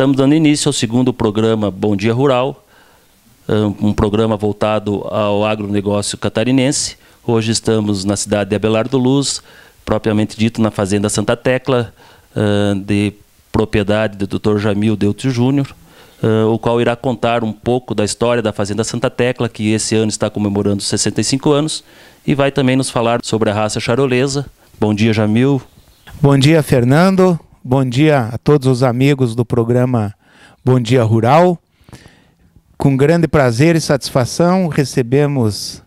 Estamos dando início ao segundo programa Bom Dia Rural, eh, um programa voltado ao agronegócio catarinense. Hoje estamos na cidade de Abelardo Luz, propriamente dito na Fazenda Santa Tecla, eh, de propriedade do Dr. Jamil Deutio Júnior, eh, o qual irá contar um pouco da história da Fazenda Santa Tecla, que esse ano está comemorando 65 anos, e vai também nos falar sobre a raça charolesa. Bom dia, Jamil. Bom dia, Fernando bom dia a todos os amigos do programa Bom Dia Rural. Com grande prazer e satisfação recebemos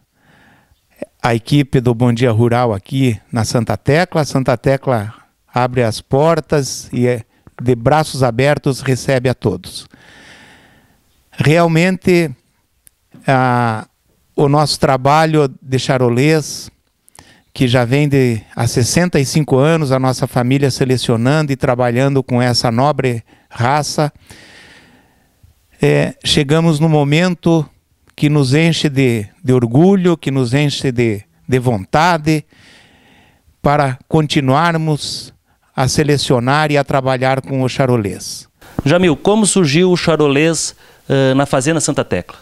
a equipe do Bom Dia Rural aqui na Santa Tecla. A Santa Tecla abre as portas e é de braços abertos recebe a todos. Realmente, a, o nosso trabalho de charolês que já vem de há 65 anos a nossa família selecionando e trabalhando com essa nobre raça. É, chegamos no momento que nos enche de, de orgulho, que nos enche de, de vontade para continuarmos a selecionar e a trabalhar com o charolês. Jamil, como surgiu o charolês uh, na Fazenda Santa Tecla?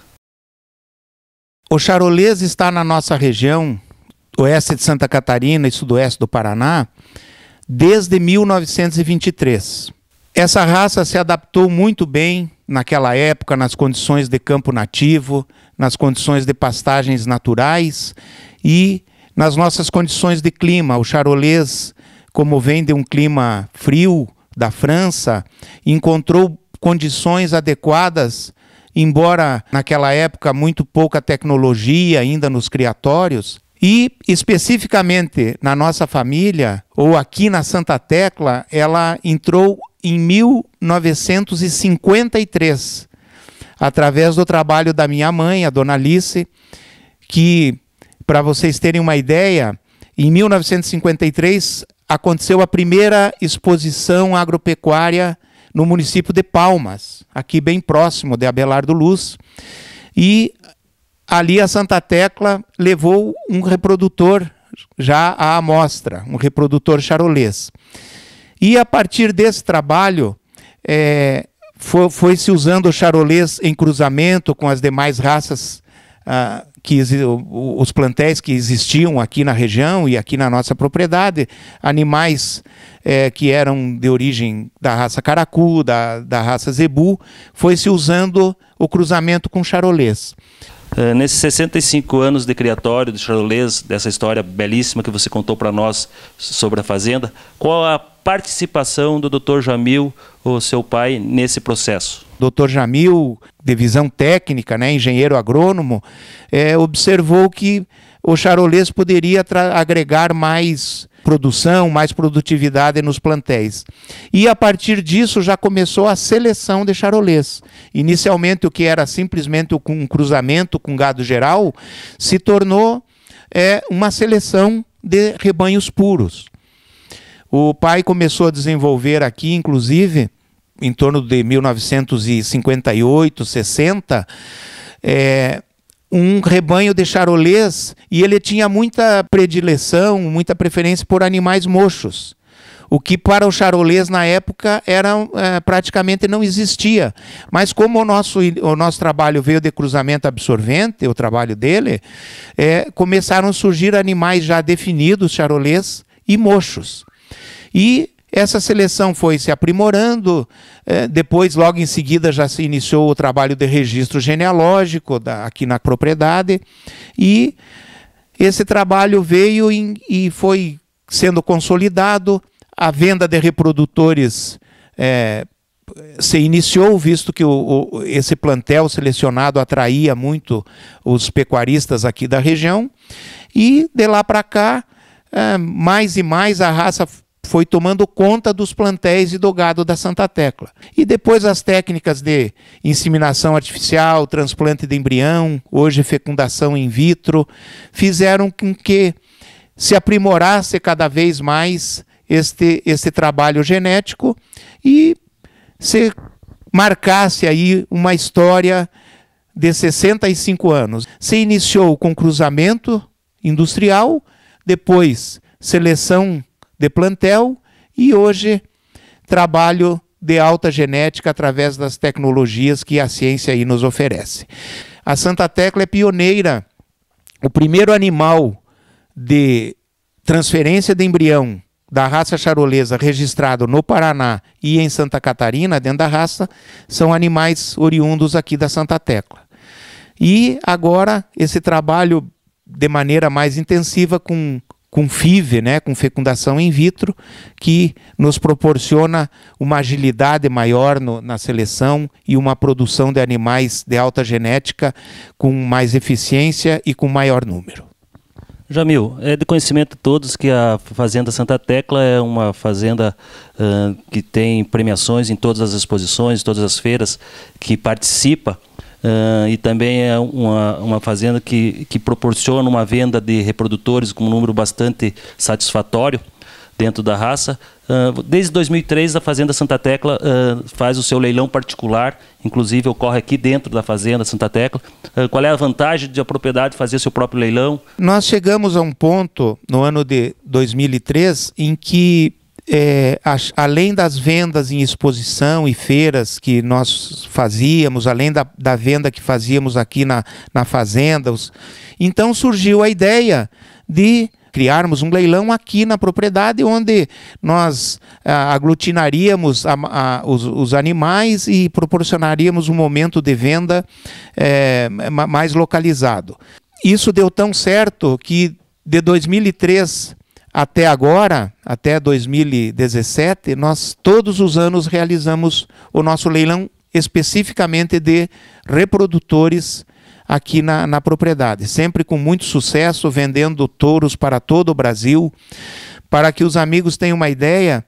O charolês está na nossa região oeste de Santa Catarina e sudoeste do Paraná desde 1923. Essa raça se adaptou muito bem naquela época nas condições de campo nativo, nas condições de pastagens naturais e nas nossas condições de clima. O charolês, como vem de um clima frio da França, encontrou condições adequadas, embora naquela época muito pouca tecnologia ainda nos criatórios, e especificamente na nossa família, ou aqui na Santa Tecla, ela entrou em 1953, através do trabalho da minha mãe, a dona Alice, que, para vocês terem uma ideia, em 1953 aconteceu a primeira exposição agropecuária no município de Palmas, aqui bem próximo de Abelardo Luz. E ali a Santa Tecla levou um reprodutor já à amostra, um reprodutor charolês. E a partir desse trabalho, é, foi, se usando o charolês em cruzamento com as demais raças, ah, que os plantéis que existiam aqui na região e aqui na nossa propriedade, animais é, que eram de origem da raça caracu, da, da raça zebu, foi se usando o cruzamento com charolês. Eh, nesses 65 anos de criatório de Charolês, dessa história belíssima que você contou para nós sobre a fazenda, qual a participação do Dr. Jamil, o seu pai, nesse processo? Dr. Jamil, de visão técnica, né, engenheiro agrônomo, é, observou que o Charolês poderia agregar mais produção, mais produtividade nos plantéis. E a partir disso já começou a seleção de charolês. Inicialmente o que era simplesmente um cruzamento com gado geral se tornou é, uma seleção de rebanhos puros. O pai começou a desenvolver aqui, inclusive, em torno de 1958, 60, é, um rebanho de charolês e ele tinha muita predileção, muita preferência por animais mochos. O que para o charolês na época era, é, praticamente não existia. Mas como o nosso, o nosso trabalho veio de cruzamento absorvente, o trabalho dele, é, começaram a surgir animais já definidos, charolês e mochos. E essa seleção foi se aprimorando, é, depois, logo em seguida, já se iniciou o trabalho de registro genealógico da, aqui na propriedade, e esse trabalho veio em, e foi sendo consolidado, a venda de reprodutores é, se iniciou, visto que o, o, esse plantel selecionado atraía muito os pecuaristas aqui da região, e de lá para cá, é, mais e mais a raça foi tomando conta dos plantéis e do gado da Santa Tecla. E depois as técnicas de inseminação artificial, transplante de embrião, hoje fecundação in vitro, fizeram com que se aprimorasse cada vez mais este, este trabalho genético e se marcasse aí uma história de 65 anos. Se iniciou com cruzamento industrial, depois seleção de plantel e hoje trabalho de alta genética através das tecnologias que a ciência aí nos oferece. A Santa Tecla é pioneira. O primeiro animal de transferência de embrião da raça charolesa registrado no Paraná e em Santa Catarina, dentro da raça, são animais oriundos aqui da Santa Tecla. E agora esse trabalho de maneira mais intensiva com com FIV, né, com fecundação in vitro, que nos proporciona uma agilidade maior no, na seleção e uma produção de animais de alta genética com mais eficiência e com maior número. Jamil, é de conhecimento de todos que a Fazenda Santa Tecla é uma fazenda uh, que tem premiações em todas as exposições, todas as feiras que participa. Uh, e também é uma, uma fazenda que, que proporciona uma venda de reprodutores com um número bastante satisfatório dentro da raça. Ah, desde 2003, a Fazenda Santa Tecla uh, faz o seu leilão particular, inclusive ocorre aqui dentro da Fazenda Santa Tecla. Uh, qual é a vantagem de a propriedade fazer seu próprio leilão? Nós chegamos a um ponto, no ano de 2003, em que é, além das vendas em exposição e feiras que nós fazíamos, além da, da venda que fazíamos aqui na, na fazenda, os, então surgiu a ideia de criarmos um leilão aqui na propriedade, onde nós aglutinaríamos a, a, os, os, animais e proporcionaríamos um momento de venda é, mais localizado. Isso deu tão certo que de 2003 até agora, até 2017, nós todos os anos realizamos o nosso leilão especificamente de reprodutores aqui na, na propriedade, sempre com muito sucesso, vendendo touros para todo o Brasil. Para que os amigos tenham uma ideia,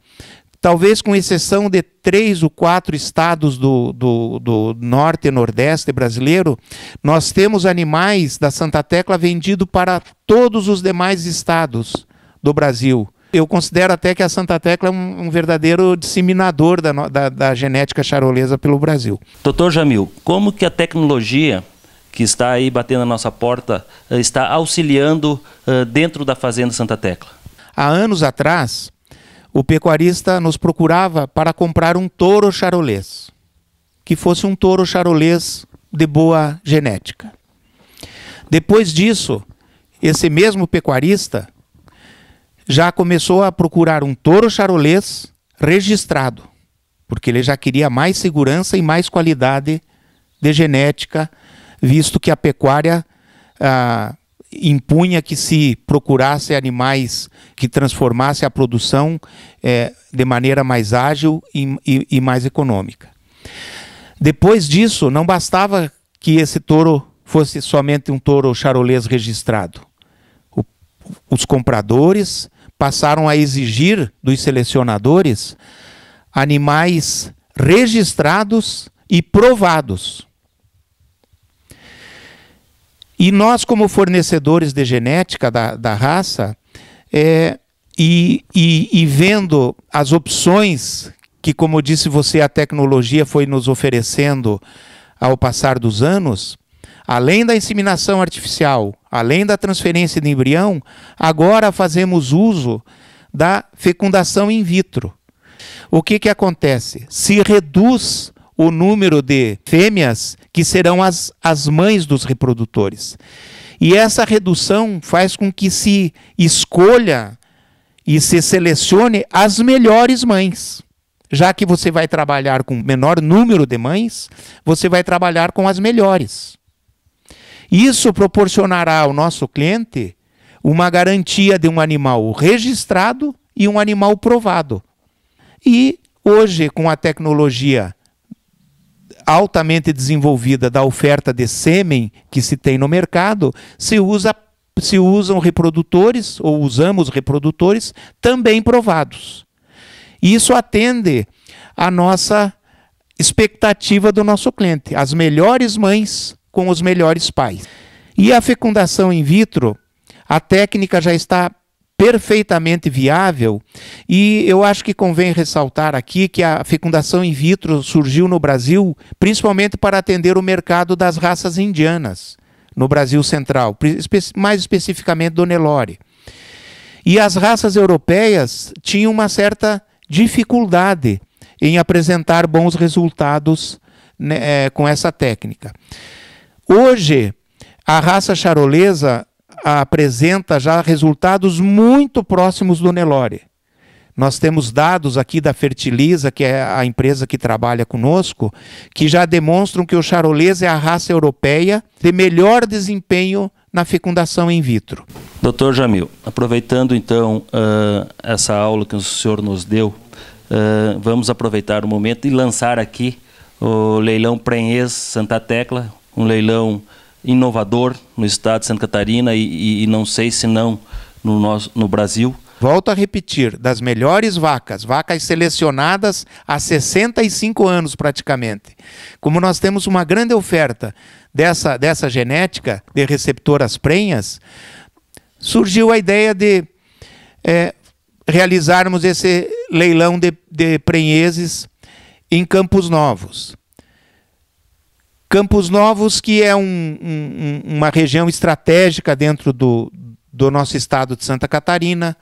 talvez com exceção de três ou quatro estados do, do, do, norte e nordeste brasileiro, nós temos animais da Santa Tecla vendido para todos os demais estados do Brasil. Eu considero até que a Santa Tecla é um, um verdadeiro disseminador da, da, da genética charolesa pelo Brasil. Doutor Jamil, como que a tecnologia que está aí batendo a nossa porta eh, está auxiliando uh, dentro da Fazenda Santa Tecla? Há anos atrás, o pecuarista nos procurava para comprar um touro charolês, que fosse um touro charolês de boa genética. Depois disso, esse mesmo pecuarista já começou a procurar um touro charolês registrado, porque ele já queria mais segurança e mais qualidade de genética, visto que a pecuária ah, impunha que se procurasse animais que transformassem a produção eh, de maneira mais ágil e, e, e mais econômica. Depois disso, não bastava que esse touro fosse somente um touro charolês registrado os compradores passaram a exigir dos selecionadores animais registrados e provados. E nós, como fornecedores de genética da, da raça, é, e, e, e vendo as opções que, como disse você, a tecnologia foi nos oferecendo ao passar dos anos, além da inseminação artificial, Além da transferência de embrião, agora fazemos uso da fecundação in vitro. O que, que acontece? Se reduz o número de fêmeas que serão as, as mães dos reprodutores. E essa redução faz com que se escolha e se selecione as melhores mães. Já que você vai trabalhar com menor número de mães, você vai trabalhar com as melhores. Isso proporcionará ao nosso cliente uma garantia de um animal registrado e um animal provado. E hoje, com a tecnologia altamente desenvolvida da oferta de sêmen que se tem no mercado, se usa se usam reprodutores ou usamos reprodutores também provados. Isso atende à nossa expectativa do nosso cliente. As melhores mães com os melhores pais. E a fecundação in vitro, a técnica já está perfeitamente viável e eu acho que convém ressaltar aqui que a fecundação in vitro surgiu no Brasil principalmente para atender o mercado das raças indianas no Brasil central, mais especificamente do Nelore. E as raças europeias tinham uma certa dificuldade em apresentar bons resultados né, eh, com essa técnica. Hoje, a raça charolesa apresenta já resultados muito próximos do Nelore. Nós temos dados aqui da Fertiliza, que é a empresa que trabalha conosco, que já demonstram que o charolês é a raça europeia de melhor desempenho na fecundação in vitro. Doutor Jamil, aproveitando então uh, essa aula que o senhor nos deu, uh, vamos aproveitar o momento e lançar aqui o leilão Prenhez Santa Tecla, um leilão inovador no estado de Santa Catarina e, e não sei se não no, nosso, no Brasil. Volto a repetir, das melhores vacas, vacas selecionadas há 65 anos praticamente. Como nós temos uma grande oferta dessa, dessa genética de receptoras prenhas, surgiu a ideia de é, realizarmos esse leilão de, de prenheses em Campos Novos. Campos Novos, que é um, um, uma região estratégica dentro do, do nosso estado de Santa Catarina,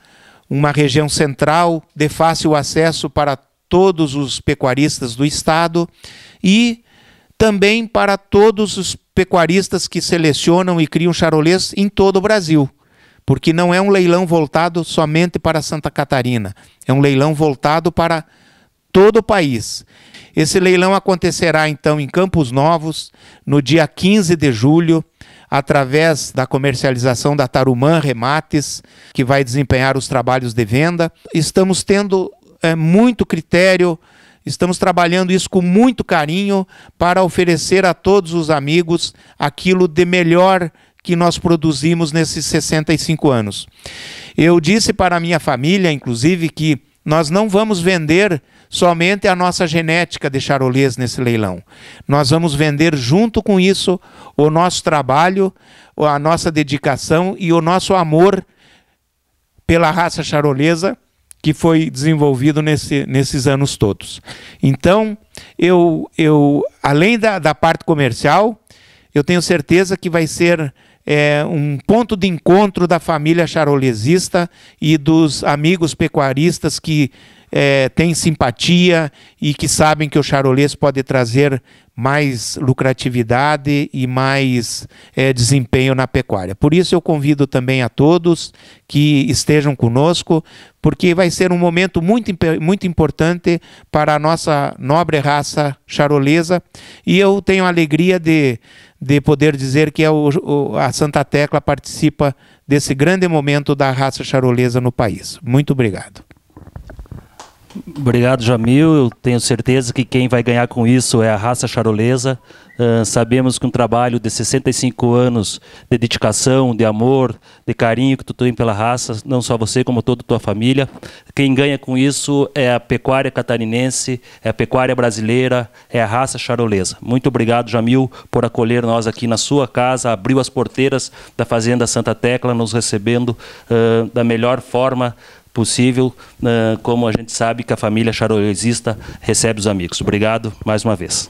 uma região central de fácil acesso para todos os pecuaristas do estado e também para todos os pecuaristas que selecionam e criam charolês em todo o Brasil, porque não é um leilão voltado somente para Santa Catarina, é um leilão voltado para todo o país. Esse leilão acontecerá então em Campos Novos, no dia 15 de julho, através da comercialização da Tarumã Remates, que vai desempenhar os trabalhos de venda. Estamos tendo é, muito critério, estamos trabalhando isso com muito carinho para oferecer a todos os amigos aquilo de melhor que nós produzimos nesses 65 anos. Eu disse para a minha família, inclusive, que nós não vamos vender somente a nossa genética de charolês nesse leilão. Nós vamos vender junto com isso o nosso trabalho, a nossa dedicação e o nosso amor pela raça charolesa que foi desenvolvido nesse, nesses anos todos. Então, eu, eu além da, da parte comercial, eu tenho certeza que vai ser é, um ponto de encontro da família charolesista e dos amigos pecuaristas que é, têm simpatia e que sabem que o charolês pode trazer mais lucratividade e mais é, desempenho na pecuária. Por isso eu convido também a todos que estejam conosco, porque vai ser um momento muito, muito importante para a nossa nobre raça charolesa e eu tenho a alegria de, de poder dizer que é a Santa Tecla participa desse grande momento da raça charolesa no país. Muito obrigado. Obrigado, Jamil. Eu tenho certeza que quem vai ganhar com isso é a raça charolesa. Uh, sabemos que um trabalho de 65 anos de dedicação, de amor, de carinho que tu tem pela raça, não só você, como toda a tua família. Quem ganha com isso é a pecuária catarinense, é a pecuária brasileira, é a raça charolesa. Muito obrigado, Jamil, por acolher nós aqui na sua casa, abriu as porteiras da Fazenda Santa Tecla, nos recebendo uh, da melhor forma possível, ah, como a gente sabe que a família charolesista recebe os amigos. Obrigado mais uma vez.